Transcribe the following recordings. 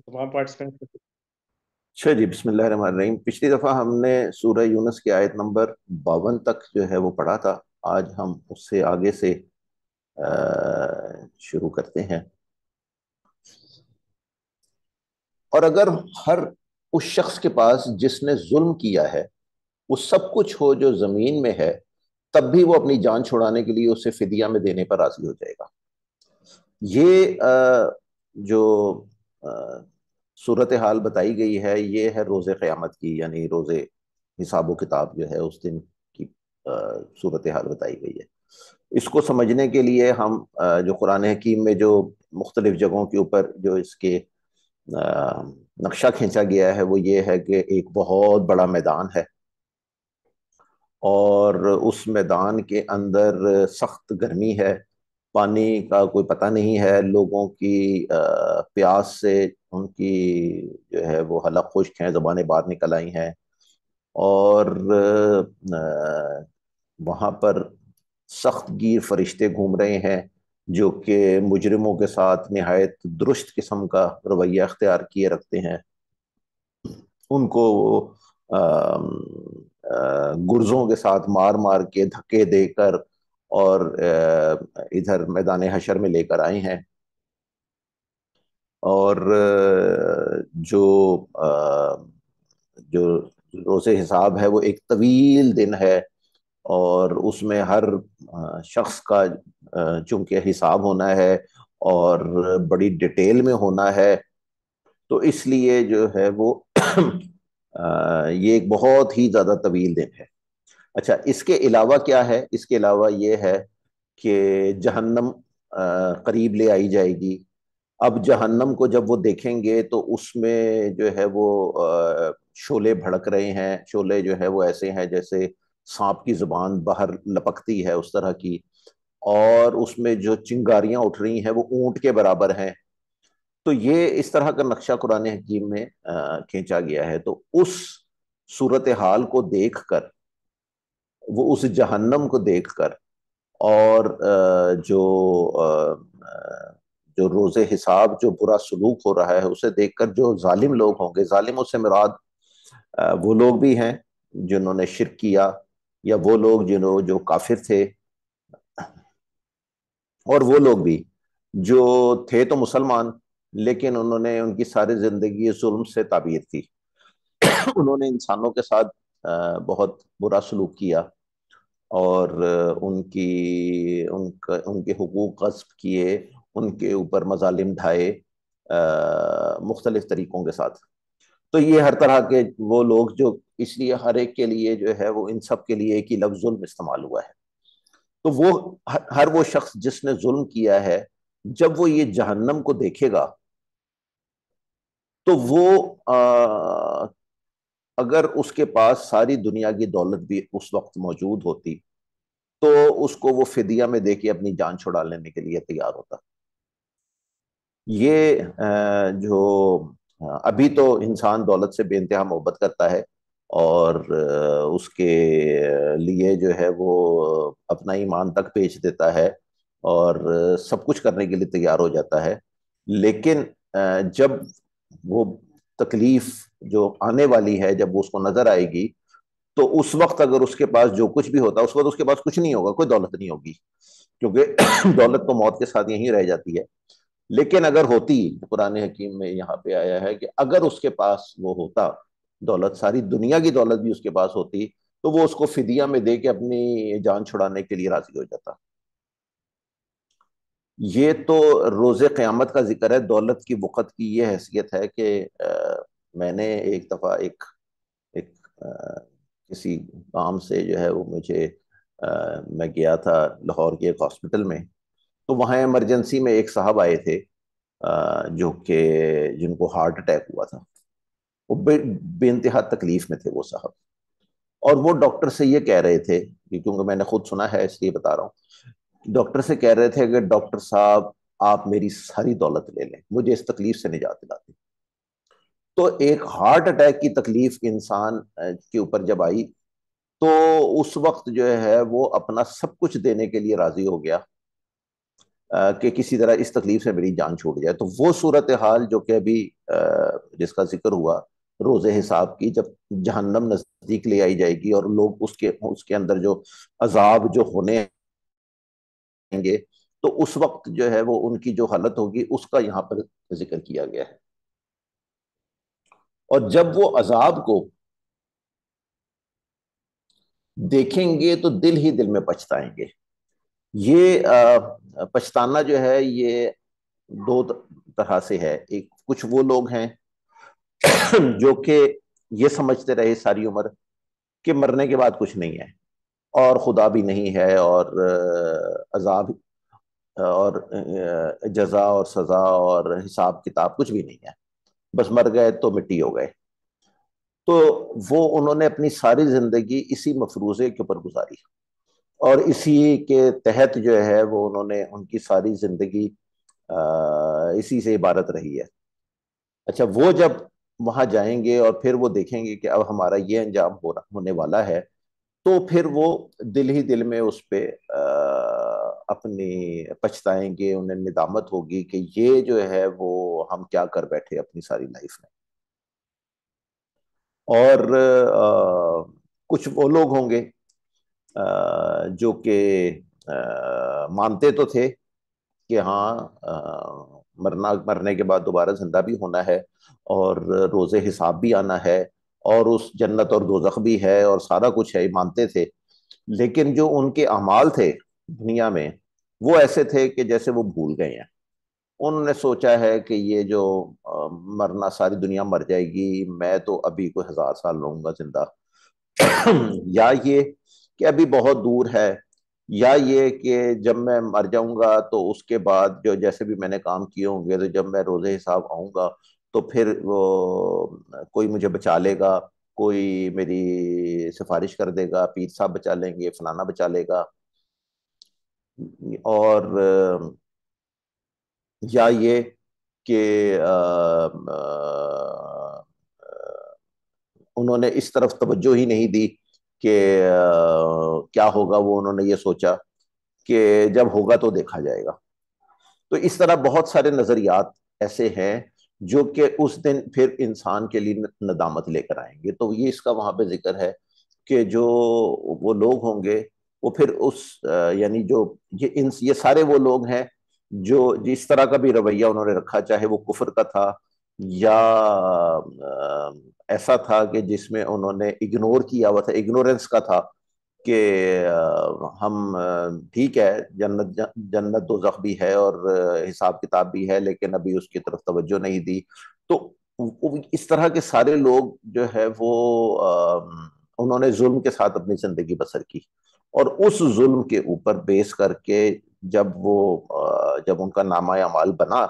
तमाम तो पार्टिसिपेंट अच्छा जी बिस्मिल पिछली दफ़ा हमने सूर्य यूनस की आयत नंबर बावन तक जो है वो पढ़ा था आज हम उससे आगे से शुरू करते हैं और अगर हर उस शख्स के पास जिसने जुल्म किया है वो सब कुछ हो जो ज़मीन में है तब भी वो अपनी जान छुड़ाने के लिए उसे फिदिया में देने पर राजी हो जाएगा ये जो सूरत हाल बताई गई है ये है रोज़ क़्यामत की यानी रोज़ हिसाब किताब जो है उस दिन की सूरत हाल बताई गई है इसको समझने के लिए हम जो कुरान हकीम में जो मुख्तलिफ़ जगहों के ऊपर जो इसके नक्शा खींचा गया है वो ये है कि एक बहुत बड़ा मैदान है और उस मैदान के अंदर सख्त गर्मी है पानी का कोई पता नहीं है लोगों की प्यास से उनकी जो है वो हलक खुश्क हैं ज़बानें बाहर निकल आई हैं और वहाँ पर सख्त गिर फरिश्ते घूम रहे हैं जो कि मुजरमों के साथ नहायत दुरुस्त किस्म का रवैया अख्तियार किए रखते हैं उनको आ, आ, गुर्जों के साथ मार मार के धक्के देकर और इधर मैदान हशर में लेकर आए हैं और जो जो रोज़े हिसाब है वो एक तवील दिन है और उसमें हर शख्स का चूंकि हिसाब होना है और बड़ी डिटेल में होना है तो इसलिए जो है वो ये एक बहुत ही ज़्यादा तवील दिन है अच्छा इसके अलावा क्या है इसके अलावा ये है कि जहन्नम करीब ले आई जाएगी अब जहन्नम को जब वो देखेंगे तो उसमें जो है वो शोले भड़क रहे हैं शोले जो है वो ऐसे हैं जैसे सांप की जुबान बाहर लपकती है उस तरह की और उसमें जो चिंगारियां उठ रही हैं वो ऊंट के बराबर हैं तो ये इस तरह का नक्शा कुरान हकीम में खींचा गया है तो उस सूरत हाल को देख कर वो उस जहन्नम को देखकर और जो जो रोज़े हिसाब जो बुरा सलूक हो रहा है उसे देखकर जो जालिम लोग होंगे जालिमों से मुराद वो लोग भी हैं जिन्होंने शिरक किया या वो लोग जिन्हों जो काफिर थे और वो लोग भी जो थे तो मुसलमान लेकिन उन्होंने उनकी सारी ज़िंदगी जुल्म से ताबीर की उन्होंने इंसानों के साथ बहुत बुरा सलूक किया और उनकी उनका उनके हकूक गस्ब किए उनके ऊपर मजालिम ढाए मुख्तलिफ तरीक़ों के साथ तो ये हर तरह के वो लोग जो इसलिए हर एक के लिए जो है वो इन सब के लिए एक ही लफ्ज़ जुल्म इस्तेमाल हुआ है तो वो हर वो शख्स जिसने जुल्म किया है जब वो ये जहन्नम को देखेगा तो वो आ, अगर उसके पास सारी दुनिया की दौलत भी उस वक्त मौजूद होती तो उसको वो फिदिया में देके अपनी जान छुड़ा लेने के लिए तैयार होता ये जो अभी तो इंसान दौलत से बेानतहा मोहब्बत करता है और उसके लिए जो है वो अपना ईमान तक बेच देता है और सब कुछ करने के लिए तैयार हो जाता है लेकिन जब वो तकलीफ जो आने वाली है जब उसको नजर आएगी तो उस वक्त अगर उसके पास जो कुछ भी होता उस वक्त उसके पास कुछ नहीं होगा कोई दौलत नहीं होगी क्योंकि दौलत तो मौत के साथ यहीं रह जाती है लेकिन अगर होती पुराने हकीम में यहाँ पे आया है कि अगर उसके पास वो होता दौलत सारी दुनिया की दौलत भी उसके पास होती तो वो उसको फिदिया में दे के अपनी जान छुड़ाने के लिए राजी हो जाता ये तो रोज़ क़्यामत का जिक्र है दौलत की वक़्त की ये हैसियत है कि मैंने एक दफ़ा एक एक आ, किसी काम से जो है वो मुझे आ, मैं गया था लाहौर के एक हॉस्पिटल में तो वहाँ इमरजेंसी में एक साहब आए थे आ, जो कि जिनको हार्ट अटैक हुआ था वो बे बेानतहा तकलीफ़ में थे वो साहब और वो डॉक्टर से ये कह रहे थे क्योंकि मैंने खुद सुना है इसलिए बता रहा हूँ डॉक्टर से कह रहे थे कि डॉक्टर साहब आप मेरी सारी दौलत ले लें मुझे इस तकलीफ से निजात दिला दें तो एक हार्ट अटैक की तकलीफ इंसान के ऊपर जब आई तो उस वक्त जो है वो अपना सब कुछ देने के लिए राजी हो गया कि किसी तरह इस तकलीफ से मेरी जान छूट जाए तो वो सूरत हाल जो कि अभी जिसका जिक्र हुआ रोज़े हिसाब की जब जहन्नम नज़दीक ले आई जाएगी और लोग उसके उसके अंदर जो अजाब जो होने तो उस वक्त जो है वो उनकी जो हालत होगी उसका यहाँ पर जिक्र किया गया है और जब वो अजाब को देखेंगे तो दिल ही दिल में पछताएंगे ये पछताना जो है ये दो तरह से है एक कुछ वो लोग हैं जो कि ये समझते रहे सारी उम्र कि मरने के बाद कुछ नहीं है और खुदा भी नहीं है और अजाब और जजा और सज़ा और हिसाब किताब कुछ भी नहीं है बस मर गए तो मिट्टी हो गए तो वो उन्होंने अपनी सारी जिंदगी इसी मफरूजे के ऊपर गुजारी और इसी के तहत जो है वो उन्होंने उनकी सारी जिंदगी इसी से इबारत रही है अच्छा वो जब वहां जाएंगे और फिर वो देखेंगे कि अब हमारा ये अंजाम हो रहा होने वाला है तो फिर वो दिल ही दिल में उस पर अपनी पछताएंगे उन्हें निदामत होगी कि ये जो है वो हम क्या कर बैठे अपनी सारी लाइफ में और आ, कुछ वो लोग होंगे आ, जो कि मानते तो थे कि हाँ आ, मरना मरने के बाद दोबारा जिंदा भी होना है और रोज़े हिसाब भी आना है और उस जन्नत और दोजख भी है और सारा कुछ है मानते थे लेकिन जो उनके अमाल थे दुनिया में वो ऐसे थे कि जैसे वो भूल गए हैं उन्होंने सोचा है कि ये जो आ, मरना सारी दुनिया मर जाएगी मैं तो अभी कोई हजार साल रहूंगा जिंदा या ये कि अभी बहुत दूर है या ये कि जब मैं मर जाऊंगा तो उसके बाद जो जैसे भी मैंने काम किए होंगे तो जब मैं रोजे हिसाब आऊंगा तो फिर वो कोई मुझे बचा लेगा कोई मेरी सिफारिश कर देगा पीर साहब बचा लेंगे फलाना बचा लेगा और या ये कि उन्होंने इस तरफ तवज्जो ही नहीं दी कि क्या होगा वो उन्होंने ये सोचा कि जब होगा तो देखा जाएगा तो इस तरह बहुत सारे नज़रियात ऐसे हैं जो कि उस दिन फिर इंसान के लिए नदामत लेकर आएंगे तो ये इसका वहाँ पे जिक्र है कि जो वो लोग होंगे वो फिर उस यानी जो ये इन ये सारे वो लोग हैं जो जिस तरह का भी रवैया उन्होंने रखा चाहे वो कुफर का था या ऐसा था कि जिसमें उन्होंने इग्नोर किया हुआ था इग्नोरेंस का था कि हम ठीक है जन्नत जन्नत दो जख भी है और हिसाब किताब भी है लेकिन अभी उसकी तरफ तवज्जो नहीं दी तो इस तरह के सारे लोग जो है वो उन्होंने जुल्म के साथ अपनी ज़िंदगी बसर की और उस जुल्म के ऊपर बेस करके जब वो जब उनका नामा अमाल बना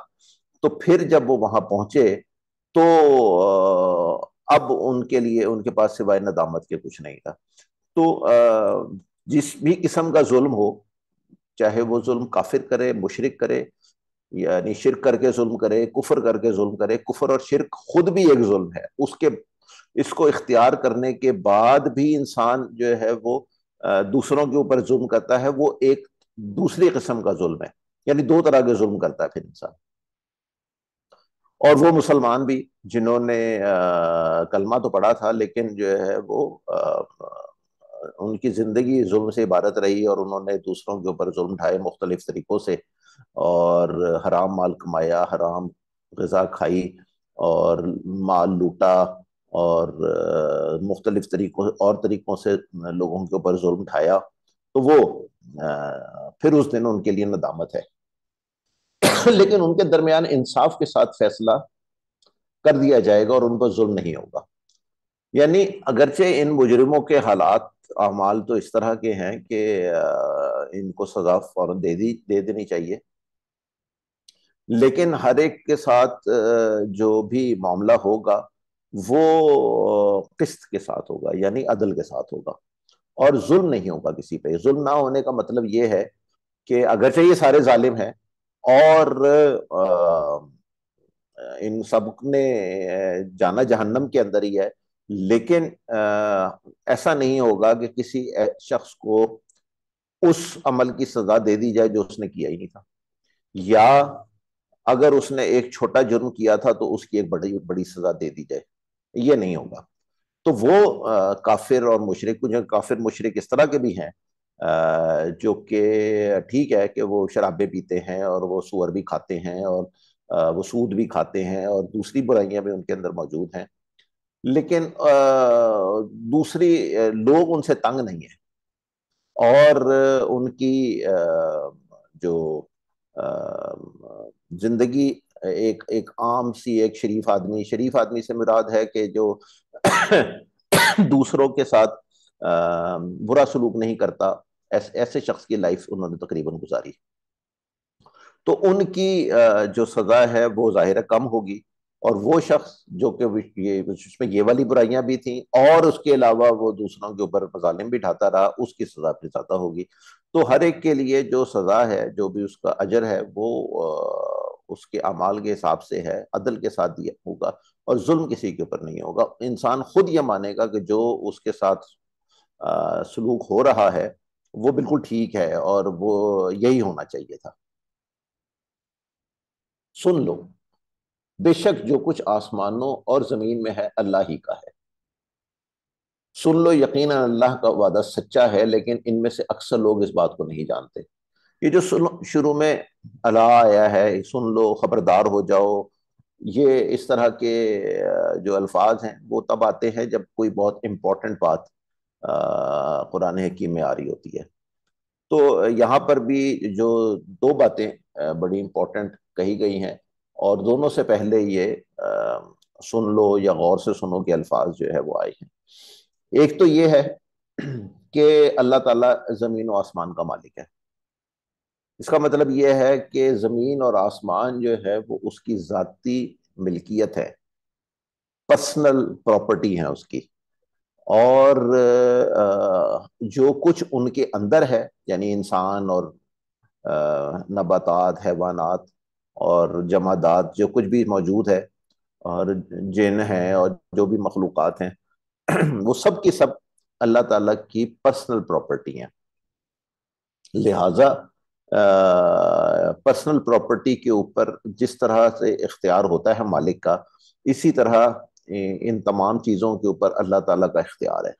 तो फिर जब वो वहां पहुंचे तो अब उनके लिए उनके पास सिवाय नदामत के कुछ नहीं था तो जिस भी किस्म का जुल्म हो चाहे वो जुल्म काफिर करे मुशरक करे यानी शिरक करके जुल्म करे कुफर करके जुल्म करे कुफर और शिरक खुद भी एक जुल्म है उसके इसको इख्तियार करने के बाद भी इंसान जो है वो दूसरों के ऊपर जुल्म करता है वो एक दूसरी किस्म का जुल्म है यानी दो तरह के जुल्म करता है फिर इंसान और वो मुसलमान भी जिन्होंने कलमा तो पढ़ा था लेकिन जो है वो आ, उनकी ज़िंदगी जुल्म से इबारत रही और उन्होंने दूसरों के ऊपर जुल्म ढाए मुख्तलिफ तरीक़ों से और हराम माल कमाया हराम गज़ा खाई और माल लूटा और मुख्तलिफ तरीक़ों और तरीक़ों से लोगों के ऊपर जुल्म ठाया तो वो फिर उस दिन उनके लिए नदामत है लेकिन उनके दरमियान इंसाफ के साथ फैसला कर दिया जाएगा और उन पर जुल्म नहीं होगा यानी अगरचे इन मुजरिमों के हालात अमाल तो इस तरह के हैं कि इनको सजा फौरन दे दी दे देनी चाहिए लेकिन हर एक के साथ जो भी मामला होगा वो किस्त के साथ होगा यानी अदल के साथ होगा और जुल्म नहीं होगा किसी पे जुल्म ना होने का मतलब ये है कि अगरचे ये सारे जालिम हैं और आ, इन सब ने जाना जहन्नम के अंदर ही है लेकिन आ, ऐसा नहीं होगा कि किसी शख्स को उस अमल की सजा दे दी जाए जो उसने किया ही नहीं था या अगर उसने एक छोटा जुर्म किया था तो उसकी एक बड़ी बड़ी सजा दे दी जाए ये नहीं होगा तो वो आ, काफिर और मुशरक कुछ काफिर मुशरक इस तरह के भी हैं आ, जो कि ठीक है कि वो शराबे पीते हैं और वो सुअर भी खाते हैं और आ, वो सूद भी खाते हैं और दूसरी बुराइयां भी उनके अंदर मौजूद हैं लेकिन दूसरी लोग उनसे तंग नहीं है और उनकी जो जिंदगी एक एक आम सी एक शरीफ आदमी शरीफ आदमी से मुराद है कि जो दूसरों के साथ बुरा सलूक नहीं करता ऐस, ऐसे शख्स की लाइफ उन्होंने तकरीबन गुजारी तो उनकी जो सज़ा है वो ज़ाहिर कम होगी और वो शख्स जो कि ये उसमें ये वाली बुराइयां भी थी और उसके अलावा वो दूसरों के ऊपर मजालिम भी ढाता रहा उसकी सज़ा फिर ज़्यादा होगी तो हर एक के लिए जो सज़ा है जो भी उसका अजर है वो आ, उसके अमाल के हिसाब से है अदल के साथ दिया होगा और जुल्म किसी के ऊपर नहीं होगा इंसान खुद ये मानेगा कि जो उसके साथ सलूक हो रहा है वो बिल्कुल ठीक है और वो यही होना चाहिए था सुन लो बेशक जो कुछ आसमानों और ज़मीन में है अल्लाह ही का है सुन लो यकीन अल्लाह का वादा सच्चा है लेकिन इनमें से अक्सर लोग इस बात को नहीं जानते ये जो शुरू में अला आया है सुन लो खबरदार हो जाओ ये इस तरह के जो अल्फाज हैं वो तब आते हैं जब कोई बहुत इम्पोर्टेंट बात कुरान हकीम में आ रही होती है तो यहाँ पर भी जो दो बातें बड़ी इम्पोर्टेंट कही गई हैं और दोनों से पहले ये आ, सुन लो या गौर से सुनो के अल्फाज जो है वो आए हैं एक तो ये है कि अल्लाह ताला ज़मीन व आसमान का मालिक है इसका मतलब यह है कि ज़मीन और आसमान जो है वो उसकी ज़ाती मिल्कियत है पर्सनल प्रॉपर्टी है उसकी और जो कुछ उनके अंदर है यानी इंसान और नबातात हैवानात और जमादात जो कुछ भी मौजूद है और जिन हैं और जो भी मखलूक हैं वो सब की सब अल्लाह ताला की पर्सनल प्रॉपर्टी हैं लिहाजा पर्सनल प्रॉपर्टी के ऊपर जिस तरह से इख्तियार होता है मालिक का इसी तरह इन तमाम चीज़ों के ऊपर अल्लाह ताला का इख्तियार है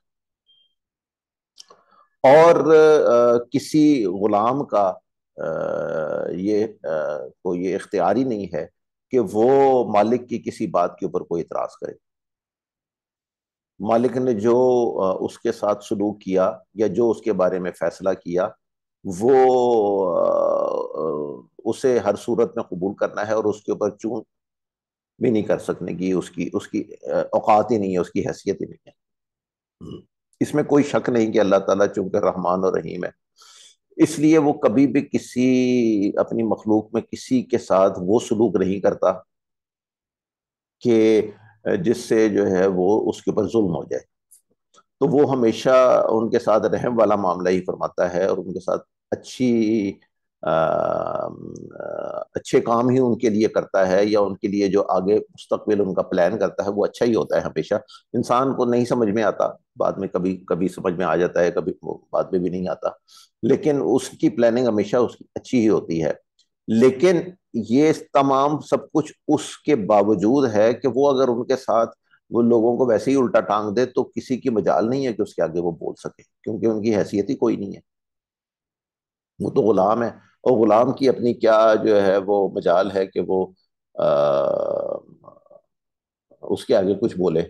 और आ, किसी गुलाम का आ, ये आ, ये इख्तियार ही नहीं है कि वो मालिक की किसी बात के ऊपर कोई इतराज़ करे मालिक ने जो उसके साथ सलूक किया या जो उसके बारे में फ़ैसला किया वो उसे हर सूरत में कबूल करना है और उसके ऊपर चूं भी नहीं कर सकने की उसकी उसकी औकात ही नहीं है उसकी हैसियत ही नहीं है हम्म। इसमें कोई शक नहीं कि अल्लाह ताला चूंकि रहमान और रहीम है इसलिए वो कभी भी किसी अपनी मखलूक में किसी के साथ वो सलूक नहीं करता कि जिससे जो है वो उसके ऊपर जुल्म हो जाए तो वो हमेशा उनके साथ रहम वाला मामला ही फरमाता है और उनके साथ अच्छी आ, अच्छे काम ही उनके लिए करता है या उनके लिए जो आगे मुस्तकबिल उनका प्लान करता है वो अच्छा ही होता है हमेशा इंसान को नहीं समझ में आता बाद में कभी कभी समझ में आ जाता है कभी बाद में भी नहीं आता लेकिन उसकी प्लानिंग हमेशा उसकी अच्छी ही होती है लेकिन ये तमाम सब कुछ उसके बावजूद है कि वो अगर उनके साथ वो लोगों को वैसे ही उल्टा टांग दे तो किसी की मजाल नहीं है कि उसके आगे वो बोल सके क्योंकि उनकी हैसियत ही कोई नहीं है वो तो ग़ुलाम है और ग़ुलाम की अपनी क्या जो है वो मजाल है कि वो आ, उसके आगे कुछ बोले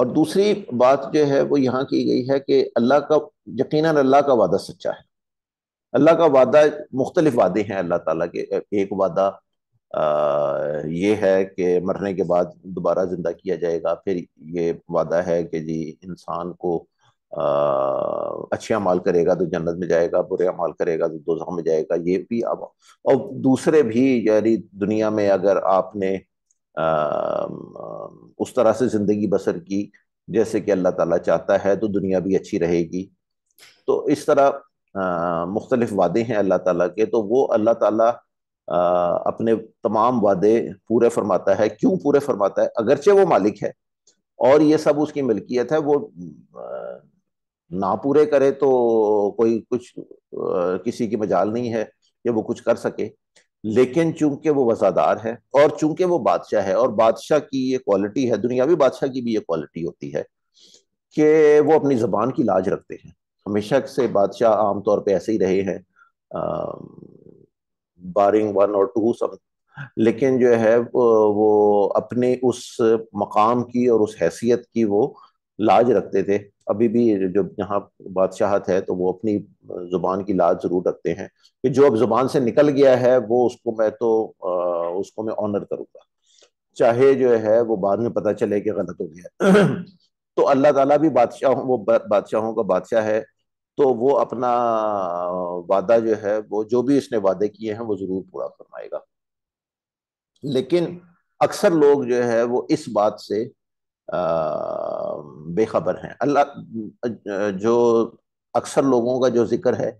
और दूसरी बात जो है वो यहाँ की गई है कि अल्लाह का यकीन अल्लाह का वादा सच्चा है अल्लाह का वादा मुख्तलिफ वादे हैं अल्लाह ताला के एक वादा आ, ये है कि मरने के बाद दोबारा ज़िंदा किया जाएगा फिर ये वादा है कि जी इंसान को अच्छे अमाल करेगा तो जन्नत में जाएगा बुरे अमाल करेगा तो दोजख में जाएगा ये भी अब और दूसरे भी यानी दुनिया में अगर आपने आ, उस तरह से ज़िंदगी बसर की जैसे कि अल्लाह ताला चाहता है तो दुनिया भी अच्छी रहेगी तो इस तरह मुख्तलिफ वादे हैं अल्लाह ताला के तो वो अल्लाह ताला आ, अपने तमाम वादे पूरे फरमाता है क्यों पूरे फरमाता है अगरचे वो मालिक है और ये सब उसकी मिल्कियत है वो ना पूरे करे तो कोई कुछ किसी की मजाल नहीं है कि वो कुछ कर सके लेकिन चूंकि वो वजादार है और चूंकि वो बादशाह है और बादशाह की ये क्वालिटी है दुनियावी बादशाह की भी ये क्वालिटी होती है कि वो अपनी ज़बान की लाज रखते हैं हमेशा से बादशाह आमतौर पर ऐसे ही रहे हैं बारिंग वन और टू सम लेकिन जो है वो अपने उस मकाम की और उस हैसियत की वो लाज रखते थे अभी भी जो यहाँ बादशाहत है तो वो अपनी जुबान की लाज जरूर रखते हैं कि जो अब जुबान से निकल गया है वो उसको मैं तो आ, उसको मैं ऑनर करूँगा चाहे जो है वो बाद में पता चले कि गलत हो गया तो अल्लाह ताला भी बादशाह वो बादशाहों का बादशाह है तो वो अपना वादा जो है वो जो भी इसने वादे किए हैं वो ज़रूर पूरा फरमाएगा लेकिन अक्सर लोग जो है वो इस बात से बेखबर हैं अल्लाह जो अक्सर लोगों का जो जिक्र है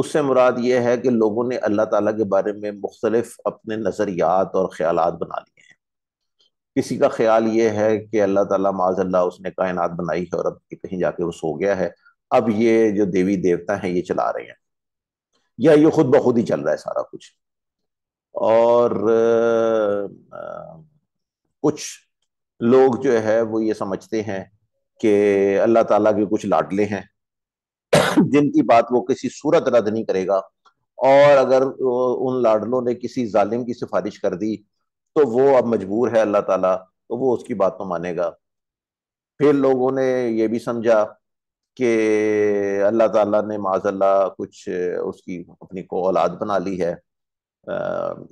उससे मुराद ये है कि लोगों ने अल्लाह ताला के बारे में मुख्तलिफ अपने नज़रियात और ख्याल बना लिए हैं किसी का ख्याल ये है कि अल्लाह ताला माजल्ला उसने कायनात बनाई है और अब कहीं जाके वो सो गया है अब ये जो देवी देवता हैं ये चला रहे हैं या ये खुद ब खुद ही चल रहा है सारा कुछ और आ, आ, कुछ लोग जो है वो ये समझते हैं कि अल्लाह ताला के कुछ लाडले हैं जिनकी बात वो किसी सूरत रद्द नहीं करेगा और अगर उन लाडलों ने किसी जालिम की सिफारिश कर दी तो वो अब मजबूर है अल्लाह ताला तो वो उसकी बात तो मानेगा फिर लोगों ने ये भी समझा कि अल्लाह ताला ने माजल्ला कुछ उसकी अपनी को औलाद बना ली है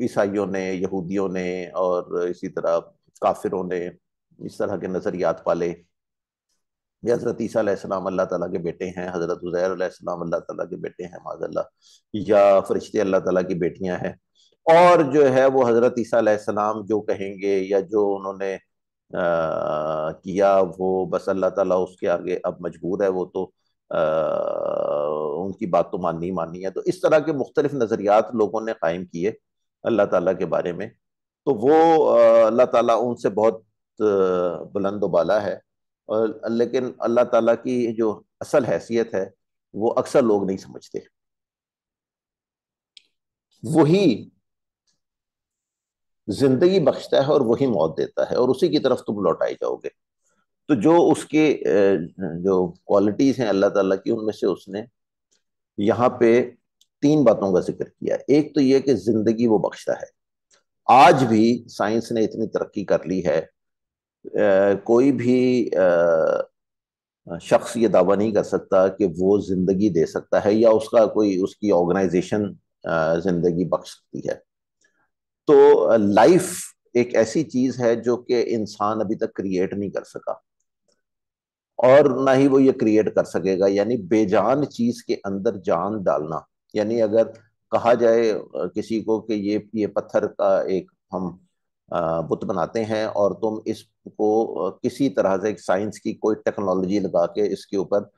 ईसाइयों ने यहूदियों ने और इसी तरह काफिरों ने इस तरह के नज़रियात वाले ये हज़रत ईसा अल्लाह तला के बेटे हैं हज़रत उज़ैर अल्लाह तला के बेटे हैं माजल्ला या फरिश्ते अल्लाह तला की बेटियां हैं और जो है वो हज़रत ईसा जो कहेंगे या जो उन्होंने आ, किया वो बस अल्लाह ताला उसके आगे अब मजबूर है वो तो आ, उनकी बात तो माननी माननी है तो इस तरह के मुख्तलिफ नज़रियात लोगों ने कायम किए अल्लाह ताला के बारे में तो वो अल्लाह ताला उनसे बहुत बुलंद बाला है और लेकिन अल्लाह ताला की जो असल हैसियत है वो अक्सर लोग नहीं समझते वही जिंदगी बख्शता है और वही मौत देता है और उसी की तरफ तुम लौटाए जाओगे तो जो उसके जो क्वालिटीज़ हैं अल्लाह ताला की उनमें से उसने यहाँ पे तीन बातों का जिक्र किया एक तो यह कि ज़िंदगी वो बख्शता है आज भी साइंस ने इतनी तरक्की कर ली है कोई भी शख्स ये दावा नहीं कर सकता कि वो जिंदगी दे सकता है या उसका कोई उसकी ऑर्गेनाइजेशन जिंदगी बख्श सकती है तो लाइफ एक ऐसी चीज है जो कि इंसान अभी तक क्रिएट नहीं कर सका और ना ही वो ये क्रिएट कर सकेगा यानी बेजान चीज के अंदर जान डालना यानी अगर कहा जाए किसी को कि ये ये पत्थर का एक हम बुत बनाते हैं और तुम इसको किसी तरह से साइंस की कोई टेक्नोलॉजी लगा के इसके ऊपर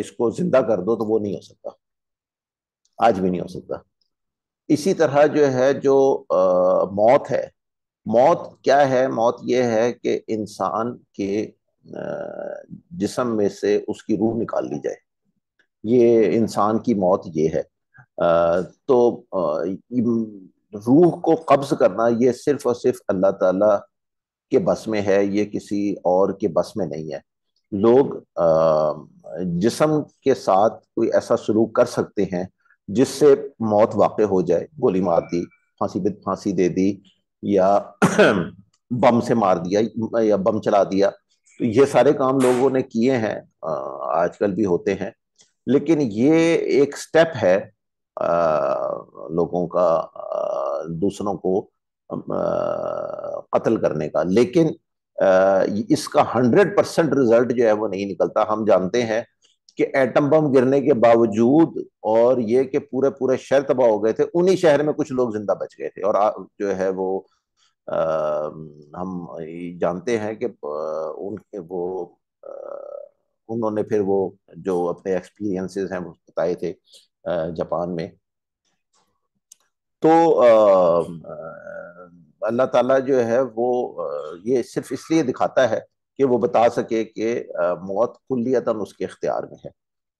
इसको जिंदा कर दो तो वो नहीं हो सकता आज भी नहीं हो सकता इसी तरह जो है जो आ, मौत है मौत क्या है मौत ये है कि इंसान के जिसम में से उसकी रूह निकाल ली जाए ये इंसान की मौत ये है आ, तो आ, रूह को कब्ज करना ये सिर्फ और सिर्फ अल्लाह ताला के बस में है ये किसी और के बस में नहीं है लोग जिसम के साथ कोई ऐसा सलूक कर सकते हैं जिससे मौत वाक़ हो जाए गोली मार दी फांसी पे फांसी दे दी या बम से मार दिया या बम चला दिया तो ये सारे काम लोगों ने किए हैं आजकल भी होते हैं लेकिन ये एक स्टेप है लोगों का दूसरों को कत्ल करने का लेकिन इसका हंड्रेड परसेंट रिजल्ट जो है वो नहीं निकलता हम जानते हैं कि एटम बम गिरने के बावजूद और ये कि पूरे पूरे शहर तबाह हो गए थे उन्हीं शहर में कुछ लोग जिंदा बच गए थे और जो है वो आ, हम जानते हैं कि उनके वो आ, उन्होंने फिर वो जो अपने एक्सपीरियंसेस हैं बताए थे जापान में तो अल्लाह ताला जो है वो ये सिर्फ इसलिए दिखाता है कि वो बता सके कि मौत कुल्लियता उसके इख्तियार में है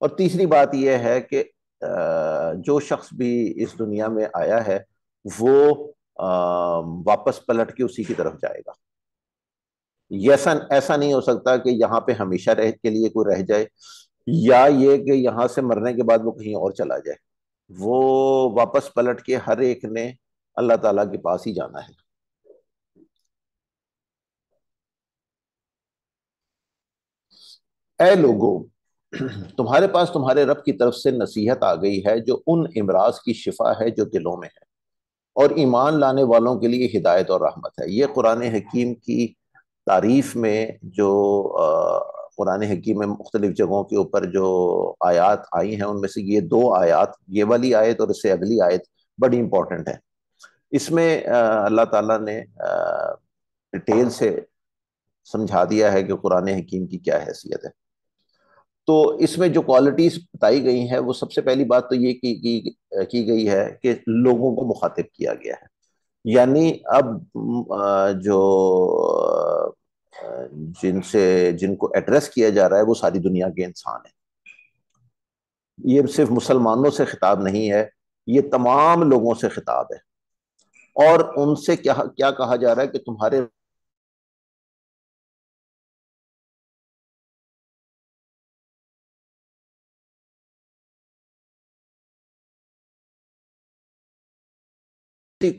और तीसरी बात यह है कि जो शख्स भी इस दुनिया में आया है वो वापस पलट के उसी की तरफ जाएगा ऐसा ऐसा नहीं हो सकता कि यहाँ पे हमेशा रह के लिए कोई रह जाए या ये कि यहाँ से मरने के बाद वो कहीं और चला जाए वो वापस पलट के हर एक ने अल्लाह ताला के पास ही जाना है ए लोगों तुम्हारे पास तुम्हारे रब की तरफ से नसीहत आ गई है जो उन इमराज की शिफा है जो दिलों में है और ईमान लाने वालों के लिए हिदायत और रहमत है ये कुरान हकीम की तारीफ में जो आ, कुरान हकीम में मुख्तलिफ जगहों के ऊपर जो आयात आई हैं उनमें से ये दो आयात ये वाली आयत और इससे अगली आयत बड़ी इंपॉर्टेंट है इसमें अल्लाह ताला ने डिटेल से समझा दिया है कि कुरान हकीम की क्या हैसियत है तो इसमें जो क्वालिटीज़ बताई गई हैं वो सबसे पहली बात तो ये की, की, की गई है कि लोगों को मुखातिब किया गया है यानी अब जो जिनसे जिनको एड्रेस किया जा रहा है वो सारी दुनिया के इंसान हैं ये सिर्फ मुसलमानों से खिताब नहीं है ये तमाम लोगों से खिताब है और उनसे क्या क्या कहा जा रहा है कि तुम्हारे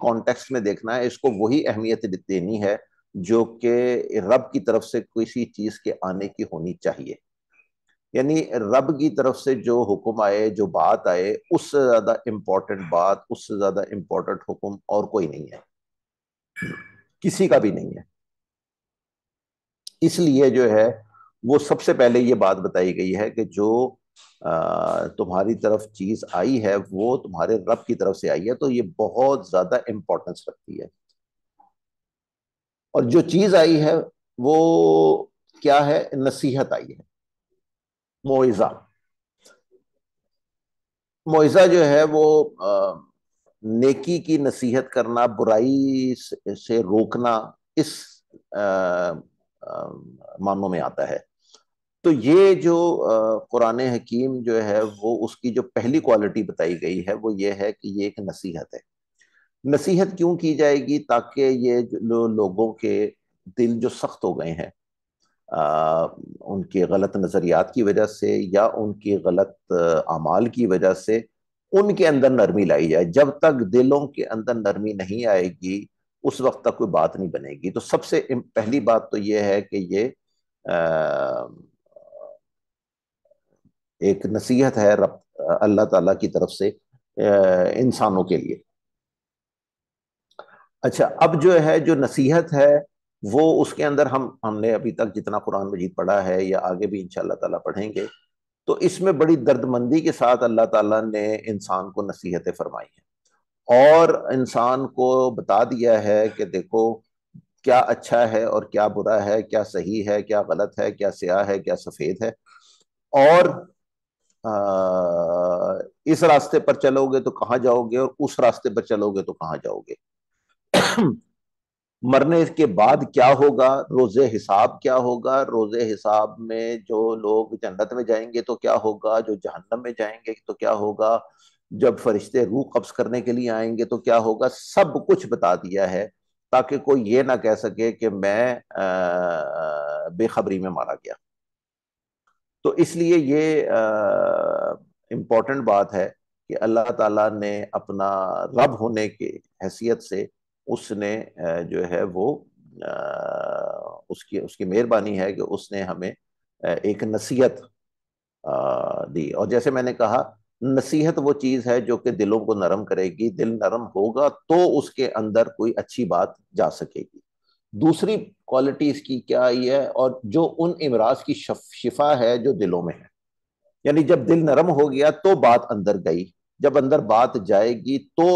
कॉन्टेक्स्ट में देखना है इसको वही अहमियत देनी है जो कि रब की तरफ से किसी चीज़ के आने की होनी चाहिए यानी रब की तरफ से जो हुक्म आए जो बात आए उससे ज़्यादा इम्पोर्टेंट बात उससे ज़्यादा इम्पोर्टेंट हुक्म और कोई नहीं है किसी का भी नहीं है इसलिए जो है वो सबसे पहले ये बात बताई गई है कि जो तुम्हारी तरफ चीज आई है वो तुम्हारे रब की तरफ से आई है तो ये बहुत ज्यादा इम्पोर्टेंस रखती है और जो चीज आई है वो क्या है नसीहत आई है मोइजा मोइजा जो है वो नेकी की नसीहत करना बुराई से रोकना इस मामलों मानों में आता है तो ये जो कुरान हकीम जो है वो उसकी जो पहली क्वालिटी बताई गई है वो ये है कि ये एक नसीहत है नसीहत क्यों की जाएगी ताकि ये लो, लोगों के दिल जो सख्त हो गए हैं आ, उनके गलत नज़रियात की वजह से या उनके गलत अमाल की वजह से उनके अंदर नरमी लाई जाए जब तक दिलों के अंदर नरमी नहीं आएगी उस वक्त तक कोई बात नहीं बनेगी तो सबसे पहली बात तो ये है कि ये आ, एक नसीहत है रब अल्लाह ताला की तरफ से इंसानों के लिए अच्छा अब जो है जो नसीहत है वो उसके अंदर हम हमने अभी तक जितना कुरान मजीद पढ़ा है या आगे भी इन ताला पढ़ेंगे तो इसमें बड़ी दर्दमंदी के साथ अल्लाह ताला ने इंसान को नसीहतें फरमाई हैं और इंसान को बता दिया है कि देखो क्या अच्छा है और क्या बुरा है क्या सही है क्या गलत है क्या स्याह है क्या सफ़ेद है और आ, इस रास्ते पर चलोगे तो कहाँ जाओगे और उस रास्ते पर चलोगे तो कहाँ जाओगे मरने के बाद क्या होगा रोज़े हिसाब क्या होगा रोज़े हिसाब में जो लोग जन्नत में जाएंगे तो क्या होगा जो जहन्नम में जाएंगे तो क्या होगा जब फरिश्ते रूह कब्ज करने के लिए आएंगे तो क्या होगा सब कुछ बता दिया है ताकि कोई ये ना कह सके कि मैं बेखबरी में मारा गया तो इसलिए ये इम्पॉर्टेंट बात है कि अल्लाह ताला ने अपना रब होने के हैसियत से उसने जो है वो उसकी उसकी मेहरबानी है कि उसने हमें एक नसीहत दी और जैसे मैंने कहा नसीहत वो चीज़ है जो कि दिलों को नरम करेगी दिल नरम होगा तो उसके अंदर कोई अच्छी बात जा सकेगी दूसरी क्वालिटी इसकी क्या आई है और जो उन इमराज की शिफा है जो दिलों में है यानी जब दिल नरम हो गया तो बात अंदर गई जब अंदर बात जाएगी तो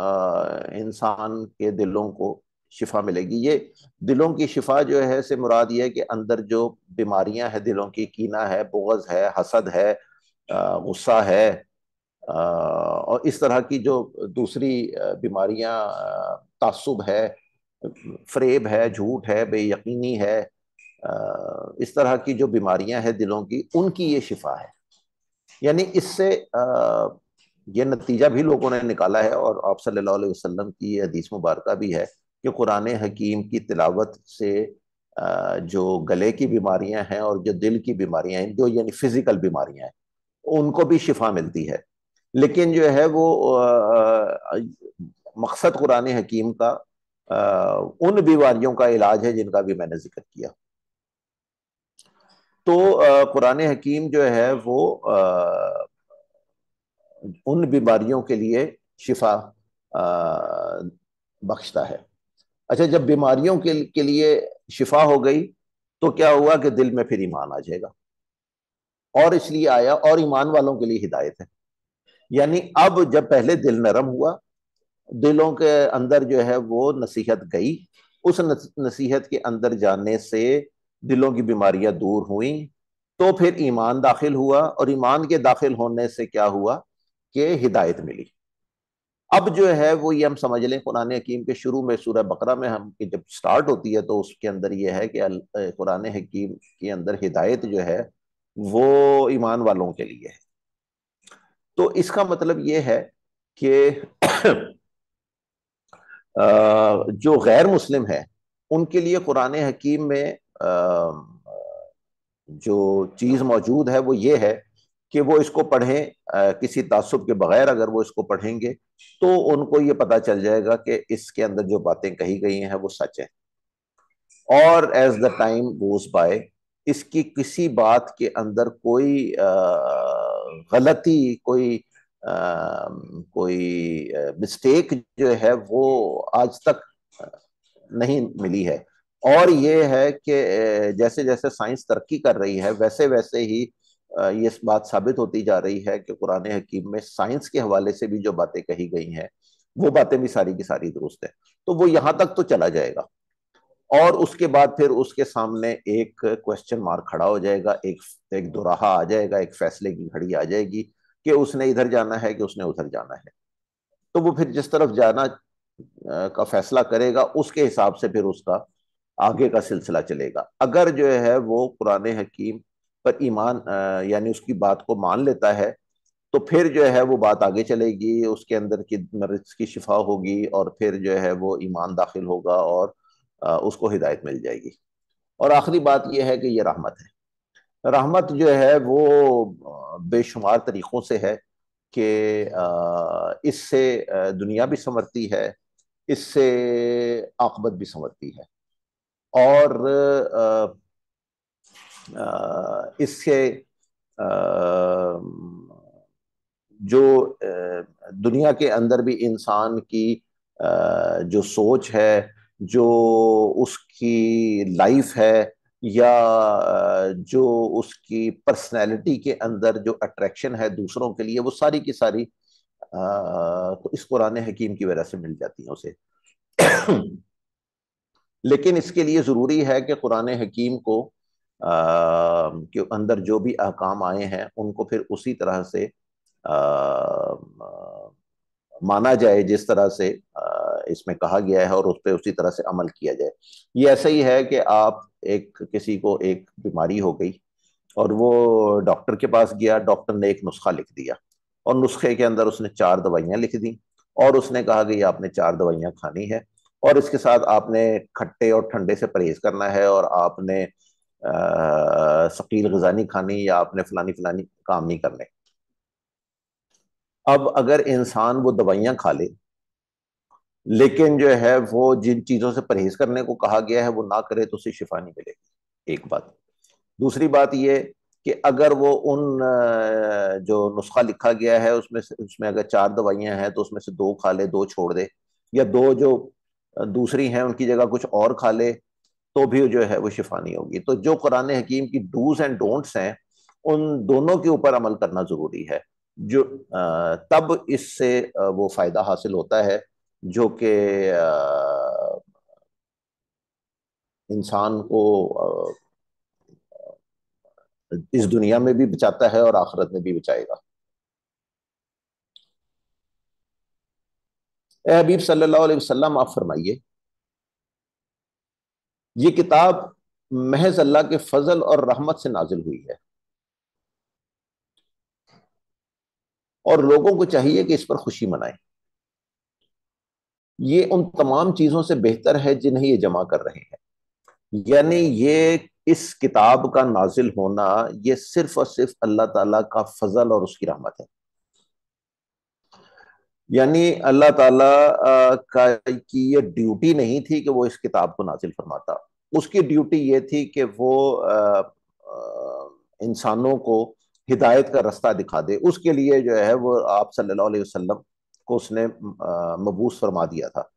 इंसान के दिलों को शिफा मिलेगी ये दिलों की शिफा जो है से मुराद ये है कि अंदर जो बीमारियां हैं दिलों की कीना है बोगज़ है हसद है गुस्सा है और इस तरह की जो दूसरी बीमारियां तासुब है फ्रेब है झूठ है बेयकीनी है इस तरह की जो बीमारियां हैं दिलों की उनकी ये शिफा है यानी इससे ये नतीजा भी लोगों ने निकाला है और आप सल्लल्लाहु अलैहि वसल्लम की हदीस मुबारक भी है कि कुरान हकीम की तिलावत से जो गले की बीमारियां हैं और जो दिल की बीमारियां हैं जो यानी फिजिकल बीमारियां हैं उनको भी शिफा मिलती है लेकिन जो है वो मकसद कुरान हकीम का उन बीमारियों का इलाज है जिनका भी मैंने जिक्र किया तो कुरान हकीम जो है वो उन बीमारियों के लिए शिफा बख्शता है अच्छा जब बीमारियों के, के लिए शिफा हो गई तो क्या हुआ कि दिल में फिर ईमान आ जाएगा और इसलिए आया और ईमान वालों के लिए हिदायत है यानी अब जब पहले दिल नरम हुआ दिलों के अंदर जो है वो नसीहत गई उस नसीहत के अंदर जाने से दिलों की बीमारियां दूर हुई तो फिर ईमान दाखिल हुआ और ईमान के दाखिल होने से क्या हुआ के हिदायत मिली अब जो है वो ये हम समझ लें कुरान हकीम के शुरू में सूरह बकरा में हम की जब स्टार्ट होती है तो उसके अंदर ये है कि कुरान हकीम के अंदर हिदायत जो है वो ईमान वालों के लिए है तो इसका मतलब ये है कि जो गैर मुस्लिम है उनके लिए कुरान हकीम में जो चीज़ मौजूद है वो ये है कि वो इसको पढ़ें किसी तासुब के बगैर अगर वो इसको पढ़ेंगे तो उनको ये पता चल जाएगा कि इसके अंदर जो बातें कही गई हैं वो सच है और as the time goes by इसकी किसी बात के अंदर कोई आ, गलती कोई आ, कोई मिस्टेक जो है वो आज तक नहीं मिली है और ये है कि जैसे जैसे साइंस तरक्की कर रही है वैसे वैसे ही ये इस बात साबित होती जा रही है कि कुरान हकीम में साइंस के हवाले से भी जो बातें कही गई हैं वो बातें भी सारी की सारी दुरुस्त है तो वो यहाँ तक तो चला जाएगा और उसके बाद फिर उसके सामने एक क्वेश्चन मार्क खड़ा हो जाएगा एक एक दुराहा आ जाएगा एक फैसले की घड़ी आ जाएगी कि उसने इधर जाना है कि उसने उधर जाना है तो वो फिर जिस तरफ जाना का फैसला करेगा उसके हिसाब से फिर उसका आगे का सिलसिला चलेगा अगर जो है वो पुराने हकीम पर ईमान यानी उसकी बात को मान लेता है तो फिर जो है वो बात आगे चलेगी उसके अंदर की मर्ज की शिफा होगी और फिर जो है वो ईमान दाखिल होगा और उसको हिदायत मिल जाएगी और आखिरी बात यह है कि ये रहमत है रहमत जो है वो बेशुमार तरीक़ों से है कि इससे दुनिया भी संवरती है इससे आकबत भी संवरती है और इससे जो दुनिया के अंदर भी इंसान की जो सोच है जो उसकी लाइफ है या जो उसकी पर्सनैलिटी के अंदर जो अट्रैक्शन है दूसरों के लिए वो सारी की सारी तो इस कुरान हकीम की वजह से मिल जाती है उसे लेकिन इसके लिए ज़रूरी है कि कुरान हकीम को के अंदर जो भी अहकाम आए हैं उनको फिर उसी तरह से आ, माना जाए जिस तरह से इसमें कहा गया है और उस पर उसी तरह से अमल किया जाए ये ऐसा ही है कि आप एक किसी को एक बीमारी हो गई और वो डॉक्टर के पास गया डॉक्टर ने एक नुस्खा लिख दिया और नुस्खे के अंदर उसने चार दवाइयाँ लिख दी और उसने कहा कि आपने चार दवाइयाँ खानी है और इसके साथ आपने खट्टे और ठंडे से परहेज करना है और आपने शकील गजा नहीं खानी या आपने फलानी फलानी काम नहीं करने अब अगर इंसान वो दवाइयां खा ले लेकिन जो है वो जिन चीज़ों से परहेज करने को कहा गया है वो ना करे तो उसे शिफा नहीं मिलेगी एक बात दूसरी बात ये कि अगर वो उन जो नुस्खा लिखा गया है उसमें से उसमें अगर चार दवाइयाँ हैं तो उसमें से दो खा ले दो छोड़ दे या दो जो दूसरी हैं उनकी जगह कुछ और खा ले तो भी जो है वो शिफा नहीं होगी तो जो कुरान हकीम की डूज एंड डोंट्स हैं उन दोनों के ऊपर अमल करना ज़रूरी है जो तब इससे वो फ़ायदा हासिल होता है जो कि इंसान को इस दुनिया में भी बचाता है और आखिरत में भी बचाएगा हबीब सल्लल्लाहु अलैहि वसल्लम आप फरमाइए ये किताब महज अल्लाह के फजल और रहमत से नाजिल हुई है और लोगों को चाहिए कि इस पर खुशी मनाए ये उन तमाम चीजों से बेहतर है जिन्हें ये जमा कर रहे हैं यानी ये इस किताब का नाजिल होना ये सिर्फ और सिर्फ अल्लाह ताला का फजल और उसकी रहमत है यानी अल्लाह ताला का की ये ड्यूटी नहीं थी कि वो इस किताब को नाजिल फरमाता उसकी ड्यूटी ये थी कि वो इंसानों को हिदायत का रास्ता दिखा दे उसके लिए जो है वो आप सल्लल्लाहु अलैहि वसल्लम को उसने मबूस फरमा दिया था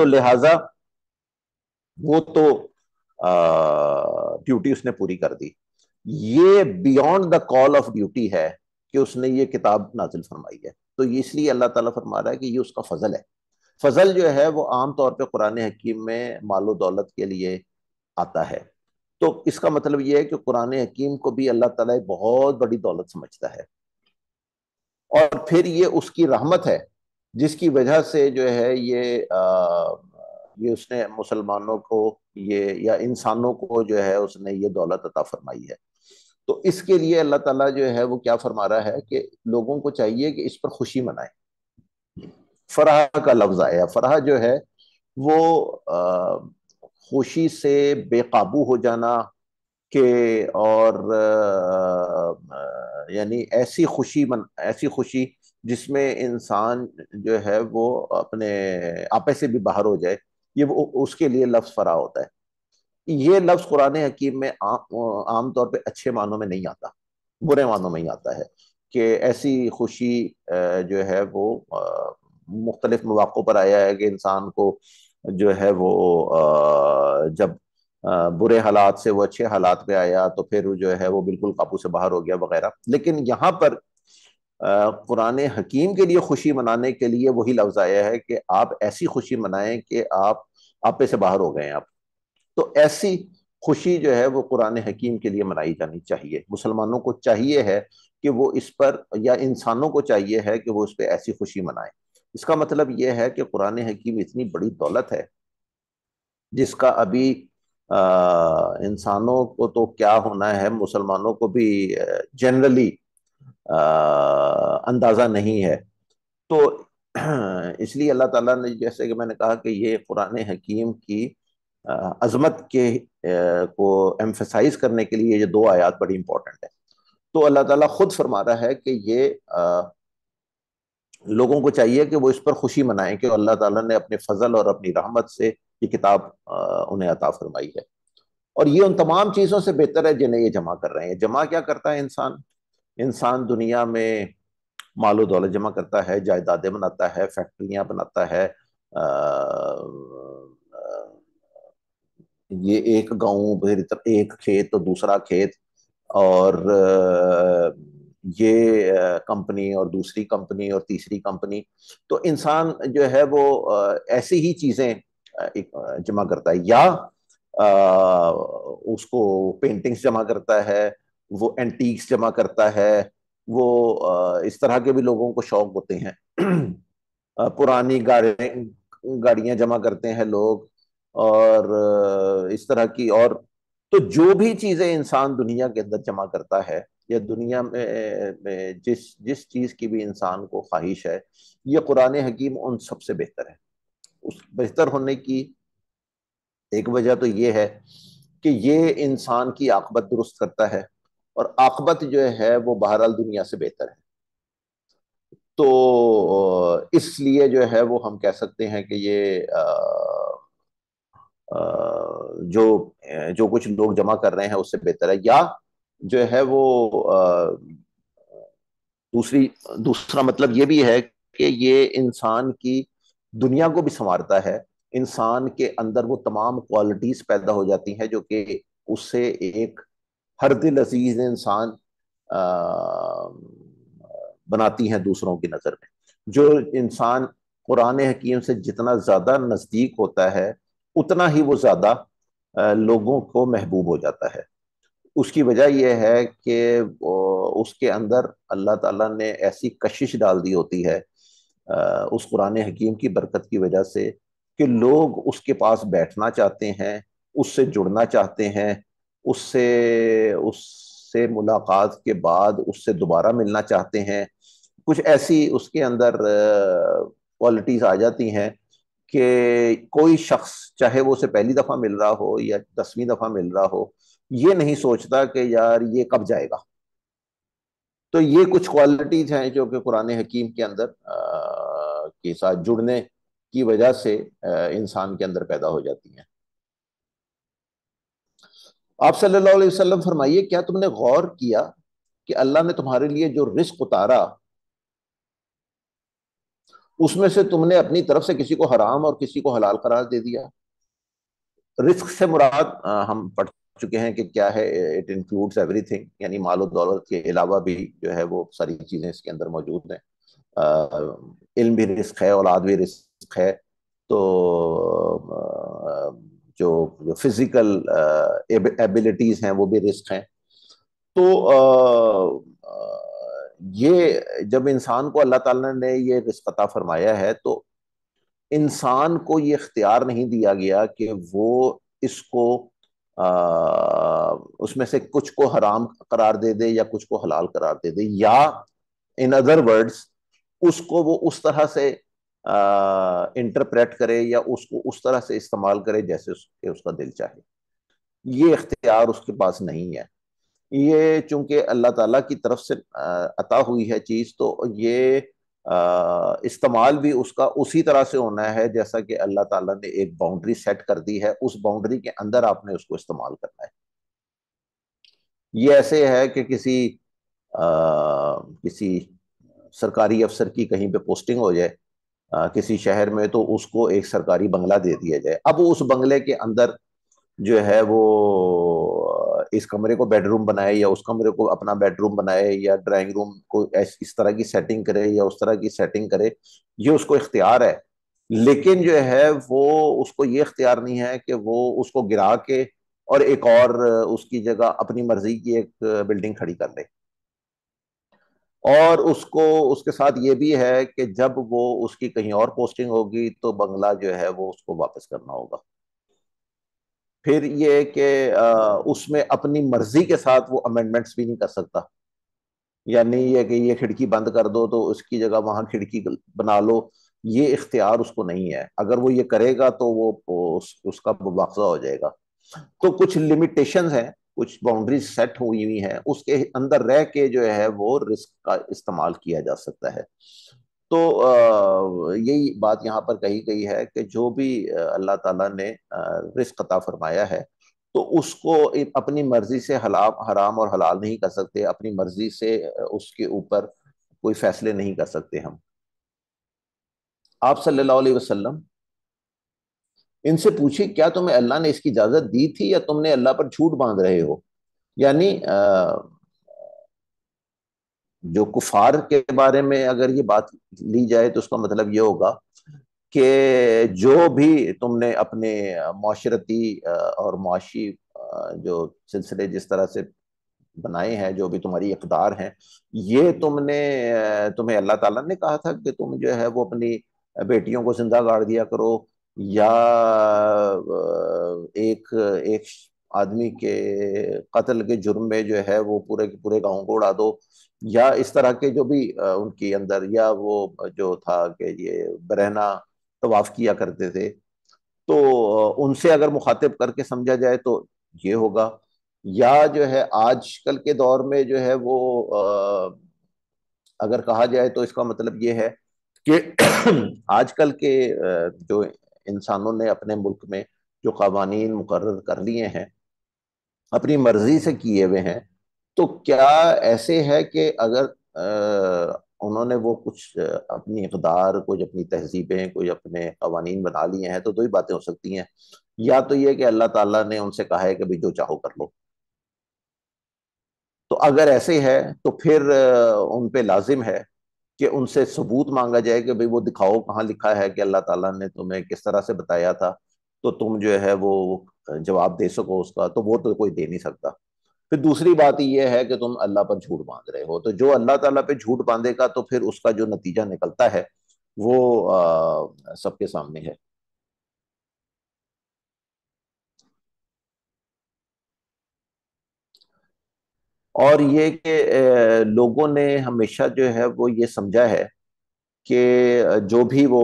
तो लिहाजा वो तो ड्यूटी उसने पूरी कर दी ये beyond the call of duty है कि उसने ये किताब नाजिल फरमाई है तो इसलिए अल्लाह ताला फरमा रहा है कि ये उसका फजल है फजल जो है वो आम तौर पे कुरान हकीम में मालो दौलत के लिए आता है तो इसका मतलब ये है कि कुरान हकीम को भी अल्लाह ताला एक बहुत बड़ी दौलत समझता है और फिर ये उसकी रहमत है जिसकी वजह से जो है ये आ, ये उसने मुसलमानों को ये या इंसानों को जो है उसने ये दौलत अता फरमाई है तो इसके लिए अल्लाह ताला जो है वो क्या फरमा रहा है कि लोगों को चाहिए कि इस पर खुशी मनाए फराह का लफ्ज आया फराह जो है वो अः खुशी से बेकाबू हो जाना के और यानी ऐसी खुशी मन ऐसी खुशी जिसमें इंसान जो है वो अपने आपे से भी बाहर हो जाए ये वो उसके लिए लफ्ज फरा होता है ये लफ्ज कुरान हकीम में आमतौर पर अच्छे मानों में नहीं आता बुरे मानों में ही आता है कि ऐसी खुशी जो है वो मुख्तलिफ मौक़ों पर आया है कि इंसान को जो है वो जब बुरे हालात से वो अच्छे हालात पे आया तो फिर जो है वो बिल्कुल काबू से बाहर हो गया वगैरह लेकिन यहाँ पर कुरान हकीम के लिए खुशी मनाने के लिए वही लफ्ज़ आया है कि आप ऐसी खुशी मनाएं कि आप आपे से बाहर हो गए आप तो ऐसी खुशी जो है वो कुरान हकीम के लिए मनाई जानी चाहिए मुसलमानों को चाहिए है कि वो इस पर या इंसानों को चाहिए है कि वो इस पर ऐसी खुशी मनाए इसका मतलब ये है कि कुरान हकीम इतनी बड़ी दौलत है जिसका अभी इंसानों को तो क्या होना है मुसलमानों को भी जनरली अंदाज़ा नहीं है तो इसलिए अल्लाह ताला ने जैसे कि मैंने कहा कि ये कुरान हकीम की अजमत के को एम्फेसाइज करने के लिए ये दो आयात बड़ी इंपॉर्टेंट है तो अल्लाह ताला खुद फरमा रहा है कि ये लोगों को चाहिए कि वो इस पर खुशी मनाएं कि अल्लाह ताला ने अपने फजल और अपनी रहमत से ये किताब उन्हें अता फरमाई है और ये उन तमाम चीज़ों से बेहतर है जिन्हें ये जमा कर रहे हैं जमा क्या करता है इंसान इंसान दुनिया में मालो दौलत जमा करता है जायदादें बनाता है फैक्ट्रियाँ बनाता है आ, ये एक गांव फिर तो एक खेत तो दूसरा खेत और ये कंपनी और दूसरी कंपनी और तीसरी कंपनी तो इंसान जो है वो ऐसी ही चीजें जमा करता है या उसको पेंटिंग्स जमा करता है वो एंटीक्स जमा करता है वो इस तरह के भी लोगों को शौक होते हैं पुरानी गाड़ियां गाड़ियाँ जमा करते हैं लोग और इस तरह की और तो जो भी चीजें इंसान दुनिया के अंदर जमा करता है या दुनिया में, में जिस जिस चीज की भी इंसान को ख्वाहिश है ये कुरान हकीम उन सबसे बेहतर है उस बेहतर होने की एक वजह तो ये है कि ये इंसान की आकबत दुरुस्त करता है और आकबत जो है वो बहरहाल दुनिया से बेहतर है तो इसलिए जो है वो हम कह सकते हैं कि ये आ, जो जो कुछ लोग जमा कर रहे हैं उससे बेहतर है या जो है वो दूसरी दूसरा मतलब ये भी है कि ये इंसान की दुनिया को भी संवारता है इंसान के अंदर वो तमाम क्वालिटीज पैदा हो जाती हैं जो कि उससे एक हर दिल अजीज इंसान बनाती हैं दूसरों की नज़र में जो इंसान कुरान हकीम से जितना ज़्यादा नज़दीक होता है उतना ही वो ज़्यादा लोगों को महबूब हो जाता है उसकी वजह यह है कि उसके अंदर अल्लाह ताला ने ऐसी कशिश डाल दी होती है उस कुरान हकीम की बरकत की वजह से कि लोग उसके पास बैठना चाहते हैं उससे जुड़ना चाहते हैं उससे उससे मुलाकात के बाद उससे दोबारा मिलना चाहते हैं कुछ ऐसी उसके अंदर क्वालिटीज़ आ जाती हैं कि कोई शख्स चाहे वो उसे पहली दफ़ा मिल रहा हो या दसवीं दफ़ा मिल रहा हो ये नहीं सोचता कि यार ये कब जाएगा तो ये कुछ क्वालिटीज़ हैं जो कि कुरान हकीम के अंदर आ, के साथ जुड़ने की वजह से इंसान के अंदर पैदा हो जाती हैं आप सल्लल्लाहु अलैहि वसल्लम फरमाइए क्या तुमने गौर किया कि अल्लाह ने तुम्हारे लिए जो रिस्क उतारा उसमें से तुमने अपनी तरफ से किसी को हराम और किसी को हलाल करार दे दिया रिस्क से मुराद हम पढ़ चुके हैं कि क्या है इट इंक्लूड्स एवरीथिंग यानी माल और दौलत के अलावा भी जो है वो सारी चीज़ें इसके अंदर मौजूद हैं इल्म भी रिस्क है औलाद भी रिस्क है तो जो जो फिज़िकल एबिलिटीज़ हैं वो भी रिस्क हैं तो आ, आ, ये जब इंसान को अल्लाह ताला ने ये रिस्कता फरमाया है तो इंसान को ये इख्तियार नहीं दिया गया कि वो इसको आ, उसमें से कुछ को हराम करार दे दे या कुछ को हलाल करार दे दे या इन अदर वर्ड्स उसको वो उस तरह से इंटरप्रेट करे या उसको उस तरह से इस्तेमाल करे जैसे उसके उसका दिल चाहे ये इख्तियार उसके पास नहीं है ये चूंकि अल्लाह ताला की तरफ से अता हुई है चीज़ तो ये इस्तेमाल भी उसका उसी तरह से होना है जैसा कि अल्लाह ताला ने एक बाउंड्री सेट कर दी है उस बाउंड्री के अंदर आपने उसको इस्तेमाल करना है ये ऐसे है कि किसी आ, किसी सरकारी अफसर की कहीं पे पोस्टिंग हो जाए आ, किसी शहर में तो उसको एक सरकारी बंगला दे दिया जाए अब उस बंगले के अंदर जो है वो इस कमरे को बेडरूम बनाए या उस कमरे को अपना बेडरूम बनाए या ड्राइंग रूम को इस तरह की सेटिंग करे या उस तरह की सेटिंग करे ये उसको इख्तियार है लेकिन जो है वो उसको ये इख्तियार नहीं है कि वो उसको गिरा के और एक और उसकी जगह अपनी मर्जी की एक बिल्डिंग खड़ी कर ले और उसको उसके साथ ये भी है कि जब वो उसकी कहीं और पोस्टिंग होगी तो बंगला जो है वो उसको वापस करना होगा फिर ये कि उसमें अपनी मर्जी के साथ वो अमेंडमेंट्स भी नहीं कर सकता यानी ये कि ये खिड़की बंद कर दो तो उसकी जगह वहां खिड़की बना लो ये इख्तियार उसको नहीं है अगर वो ये करेगा तो वो उस, उसका मुआवजा हो जाएगा तो कुछ लिमिटेशंस हैं कुछ बाउंड्रीज सेट हुई हुई हैं उसके अंदर रह के जो है वो रिस्क का इस्तेमाल किया जा सकता है तो यही बात यहाँ पर कही गई है कि जो भी अल्लाह ताला ने रिस्क अता फरमाया है तो उसको अपनी मर्जी से हलाम हराम और हलाल नहीं कर सकते अपनी मर्जी से उसके ऊपर कोई फैसले नहीं कर सकते हम आप सल्लल्लाहु अलैहि वसल्लम इनसे पूछे क्या तुम्हें अल्लाह ने इसकी इजाज़त दी थी या तुमने अल्लाह पर झूठ बांध रहे हो यानी जो कुफार के बारे में अगर ये बात ली जाए तो उसका मतलब ये होगा कि जो भी तुमने अपने माशरती और माशी जो सिलसिले जिस तरह से बनाए हैं जो भी तुम्हारी इकदार हैं ये तुमने तुम्हें अल्लाह ताला ने कहा था कि तुम जो है वो अपनी बेटियों को जिंदा गाड़ दिया करो या एक एक आदमी के कत्ल के जुर्म में जो है वो पूरे के पूरे गांव को उड़ा दो या इस तरह के जो भी उनके अंदर या वो जो था कि ये बरहना तवाफ किया करते थे तो उनसे अगर मुखातिब करके समझा जाए तो ये होगा या जो है आजकल के दौर में जो है वो अगर कहा जाए तो इसका मतलब ये है कि आजकल के जो इंसानों ने अपने मुल्क में जो कवानीन मुकर कर लिए हैं अपनी मर्जी से किए हुए हैं तो क्या ऐसे है कि अगर आ, उन्होंने वो कुछ अपनी इकदार कुछ अपनी तहजीबें कुछ अपने कवानीन बना लिए हैं तो दो ही बातें हो सकती हैं या तो ये कि अल्लाह ताला ने उनसे कहा है कि भाई जो चाहो कर लो तो अगर ऐसे है तो फिर उन पे लाजिम है कि उनसे सबूत मांगा जाए कि भाई वो दिखाओ कहाँ लिखा है कि अल्लाह ताला ने तुम्हें किस तरह से बताया था तो तुम जो है वो जवाब दे सको उसका तो वो तो कोई दे नहीं सकता फिर दूसरी बात यह है कि तुम अल्लाह पर झूठ बांध रहे हो तो जो अल्लाह ताला पे झूठ बांधेगा तो फिर उसका जो नतीजा निकलता है वो सबके सामने है और ये कि लोगों ने हमेशा जो है वो ये समझा है कि जो भी वो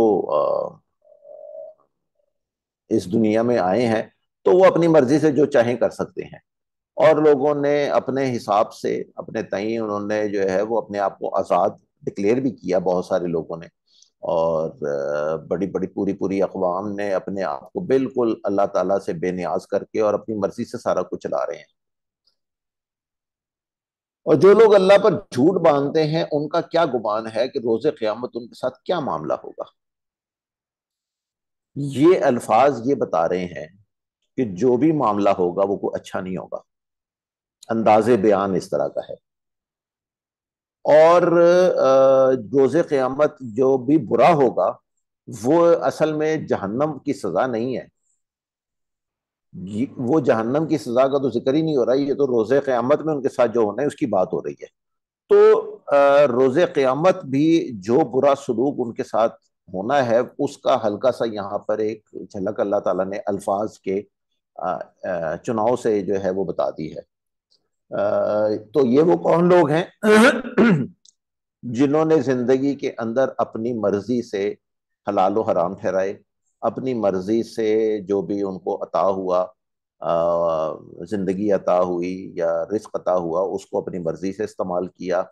इस दुनिया में आए हैं तो वो अपनी मर्जी से जो चाहें कर सकते हैं और लोगों ने अपने हिसाब से अपने तई उन्होंने जो है वो अपने आप को आज़ाद डिक्लेयर भी किया बहुत सारे लोगों ने और बड़ी बड़ी पूरी पूरी अकवाम ने अपने आप को बिल्कुल अल्लाह ताला से बेनियाज करके और अपनी मर्जी से सारा कुछ चला रहे हैं और जो लोग अल्लाह पर झूठ बांधते हैं उनका क्या गुमान है कि रोज़ क़्यामत उनके साथ क्या मामला होगा ये अल्फाज ये बता रहे हैं कि जो भी मामला होगा वो कोई अच्छा नहीं होगा अंदाज बयान इस तरह का है और रोज़ क्यामत जो भी बुरा होगा वो असल में जहन्नम की सज़ा नहीं है वो जहन्नम की सज़ा का तो जिक्र ही नहीं हो रहा ये तो रोज़ क्यामत में उनके साथ जो होना है उसकी बात हो रही है तो रोज़ क्यामत भी जो बुरा सलूक उनके साथ होना है उसका हल्का सा यहाँ पर एक झलक अल्लाह ताला ने अल्फाज के चुनाव से जो है वो बता दी है तो ये वो कौन लोग हैं जिन्होंने जिंदगी के अंदर अपनी मर्जी से हलाल व हराम ठहराए अपनी मर्जी से जो भी उनको अता हुआ ज़िंदगी अता हुई या रिस्क अता हुआ उसको अपनी मर्जी से इस्तेमाल किया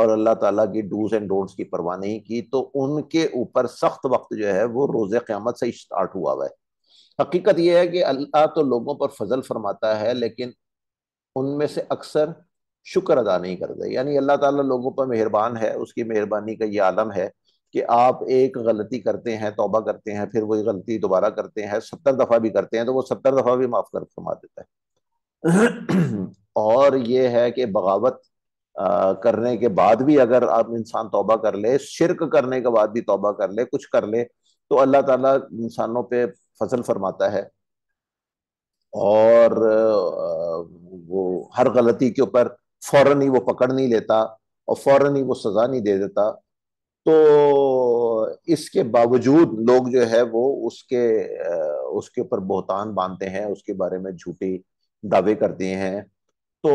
और अल्लाह ताला की डूज एंड डोंट्स की परवाह नहीं की तो उनके ऊपर सख्त वक्त जो है वो रोज़ क़्यामत से स्टार्ट हुआ हुआ है हकीकत यह है कि अल्लाह तो लोगों पर फजल फरमाता है लेकिन उनमें से अक्सर शुक्र अदा नहीं करते यानी अल्लाह ताला लोगों पर मेहरबान है उसकी मेहरबानी का ये आलम है कि आप एक गलती करते हैं तोबा करते हैं फिर वही गलती दोबारा करते हैं सत्तर दफ़ा भी करते हैं तो वो सत्तर दफ़ा भी माफ़ कर फरमा देता है और ये है कि बगावत करने के बाद भी अगर आप इंसान तोबा कर ले शिरक करने के बाद भी तोबा कर ले कुछ कर ले तो अल्लाह ताला इंसानों पे फसल फरमाता है और वो हर गलती के ऊपर फौरन ही वो पकड़ नहीं लेता और फौरन ही वो सज़ा नहीं दे देता तो इसके बावजूद लोग जो है वो उसके उसके ऊपर बोहतान बांधते हैं उसके बारे में झूठी दावे करते हैं तो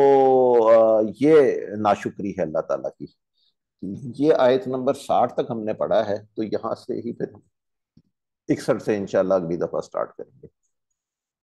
ये नाशुक्री है अल्लाह ताला की ये आयत नंबर साठ तक हमने पढ़ा है तो यहाँ से ही फिर इकसठ से इंशाल्लाह अगली दफ़ा स्टार्ट करेंगे